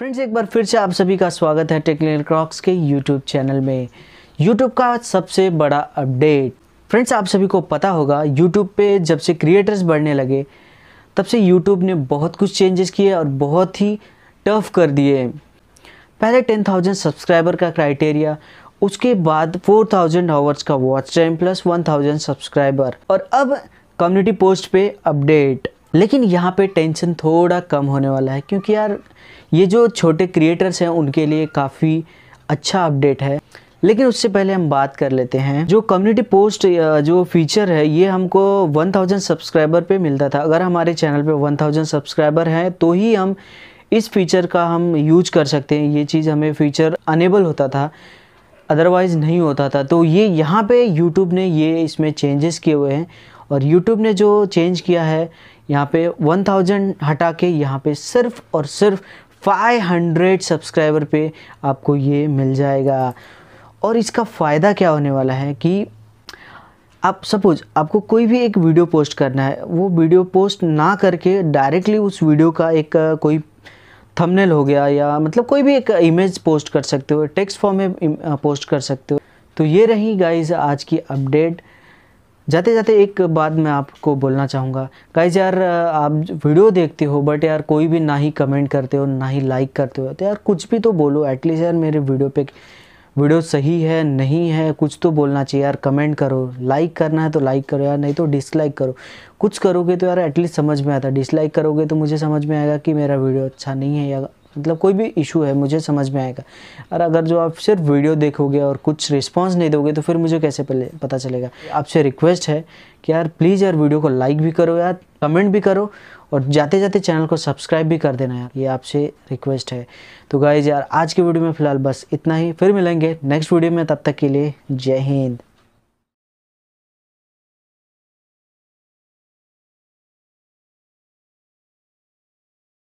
friends एक बार फिर से आप सभी का स्वागत है टेक्निकल क्रॉक्स के यूट्यूब चैनल में यूट्यूब का सबसे बड़ा अपडेट फ्रेंड्स आप सभी को पता होगा यूट्यूब पे जब से क्रिएटर्स बढ़ने लगे तब से यूट्यूब ने बहुत कुछ चेंजेस किए और बहुत ही टफ कर दिए पहले टेन थाउजेंड सब्सक्राइबर का क्राइटेरिया उसके बाद फोर थाउजेंड आवर्स का watch time plus one thousand subscriber और अब कम्युनिटी पोस्ट पे अपडेट लेकिन यहाँ पे टेंशन थोड़ा कम होने वाला है क्योंकि यार ये जो छोटे क्रिएटर्स हैं उनके लिए काफ़ी अच्छा अपडेट है लेकिन उससे पहले हम बात कर लेते हैं जो कम्युनिटी पोस्ट जो फीचर है ये हमको 1000 सब्सक्राइबर पे मिलता था अगर हमारे चैनल पे 1000 सब्सक्राइबर हैं तो ही हम इस फीचर का हम यूज कर सकते हैं ये चीज़ हमें फीचर अनेबल होता था अदरवाइज़ नहीं होता था तो ये यहाँ पे यूट्यूब ने ये इसमें चेंजेस किए हुए हैं और यूट्यूब ने जो चेंज किया है यहाँ पे 1000 हटा के यहाँ पे सिर्फ और सिर्फ 500 सब्सक्राइबर पे आपको ये मिल जाएगा और इसका फ़ायदा क्या होने वाला है कि आप सपोज आपको कोई भी एक वीडियो पोस्ट करना है वो वीडियो पोस्ट ना करके डायरेक्टली उस वीडियो का एक कोई थंबनेल हो गया या मतलब कोई भी एक इमेज पोस्ट कर सकते हो टेक्स्ट फॉर्म में पोस्ट कर सकते हो तो ये रही गाइज आज की अपडेट जाते जाते एक बात मैं आपको बोलना चाहूँगा गाइज यार आप वीडियो देखते हो बट यार कोई भी ना ही कमेंट करते हो ना ही लाइक करते हो तो यार कुछ भी तो बोलो एटलीस्ट यार मेरे वीडियो पे वीडियो सही है नहीं है कुछ तो बोलना चाहिए यार कमेंट करो लाइक करना है तो लाइक करो यार नहीं तो डिसलाइक करो कुछ करोगे तो यार एटलीस्ट समझ में आता डिसलाइक करोगे तो मुझे समझ में आएगा कि मेरा वीडियो अच्छा नहीं है या मतलब कोई भी इशू है मुझे समझ में आएगा और अगर जो आप सिर्फ वीडियो देखोगे और कुछ रिस्पांस नहीं दोगे तो फिर मुझे कैसे पहले पता चलेगा आपसे रिक्वेस्ट है कि यार प्लीज़ यार वीडियो को लाइक भी करो यार कमेंट भी करो और जाते जाते चैनल को सब्सक्राइब भी कर देना यार ये आपसे रिक्वेस्ट है तो गाइज यार आज के वीडियो में फ़िलहाल बस इतना ही फिर मिलेंगे नेक्स्ट वीडियो में तब तक के लिए जय हिंद